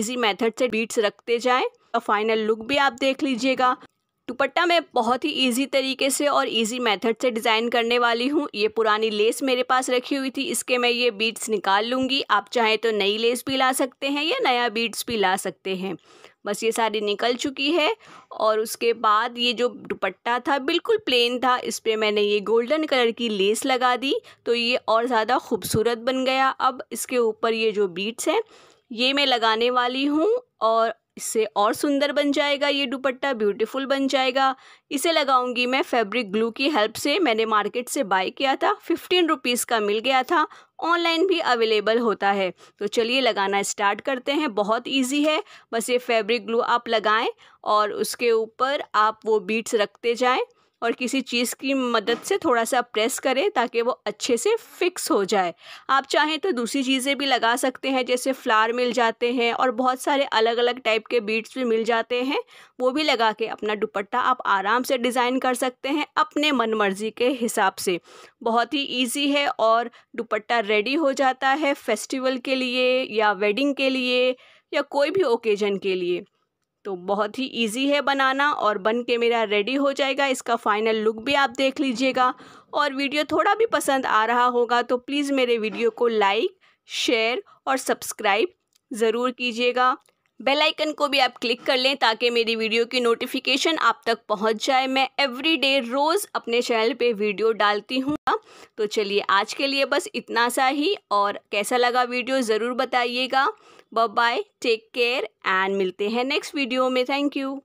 इसी मेथड से बीट्स रखते जाएं और फाइनल लुक भी आप देख लीजिएगा दुपट्टा मैं बहुत ही इजी तरीके से और इजी मेथड से डिज़ाइन करने वाली हूँ ये पुरानी लेस मेरे पास रखी हुई थी इसके मैं ये बीट्स निकाल लूँगी आप चाहें तो नई लेस भी ला सकते हैं या नया बीट्स भी ला सकते हैं बस ये सारी निकल चुकी है और उसके बाद ये जो दुपट्टा था बिल्कुल प्लेन था इस पर मैंने ये गोल्डन कलर की लेस लगा दी तो ये और ज़्यादा खूबसूरत बन गया अब इसके ऊपर ये जो बीट्स हैं ये मैं लगाने वाली हूँ और इससे और सुंदर बन जाएगा ये दुपट्टा ब्यूटीफुल बन जाएगा इसे लगाऊंगी मैं फैब्रिक ग्लू की हेल्प से मैंने मार्केट से बाय किया था फिफ्टीन रुपीज़ का मिल गया था ऑनलाइन भी अवेलेबल होता है तो चलिए लगाना स्टार्ट करते हैं बहुत इजी है बस ये फैब्रिक ग्लू आप लगाएं और उसके ऊपर आप वो बीट्स रखते जाएँ और किसी चीज़ की मदद से थोड़ा सा प्रेस करें ताकि वो अच्छे से फिक्स हो जाए आप चाहें तो दूसरी चीज़ें भी लगा सकते हैं जैसे फ्लार मिल जाते हैं और बहुत सारे अलग अलग टाइप के बीट्स भी मिल जाते हैं वो भी लगा के अपना दुपट्टा आप आराम से डिज़ाइन कर सकते हैं अपने मन मर्जी के हिसाब से बहुत ही ईजी है और दुपट्टा रेडी हो जाता है फेस्टिवल के लिए या वेडिंग के लिए या कोई भी ओकेजन के लिए तो बहुत ही इजी है बनाना और बन के मेरा रेडी हो जाएगा इसका फाइनल लुक भी आप देख लीजिएगा और वीडियो थोड़ा भी पसंद आ रहा होगा तो प्लीज़ मेरे वीडियो को लाइक शेयर और सब्सक्राइब ज़रूर कीजिएगा बेल आइकन को भी आप क्लिक कर लें ताकि मेरी वीडियो की नोटिफिकेशन आप तक पहुंच जाए मैं एवरी डे रोज़ अपने चैनल पे वीडियो डालती हूँ तो चलिए आज के लिए बस इतना सा ही और कैसा लगा वीडियो ज़रूर बताइएगा बाय टेक केयर एंड मिलते हैं नेक्स्ट वीडियो में थैंक यू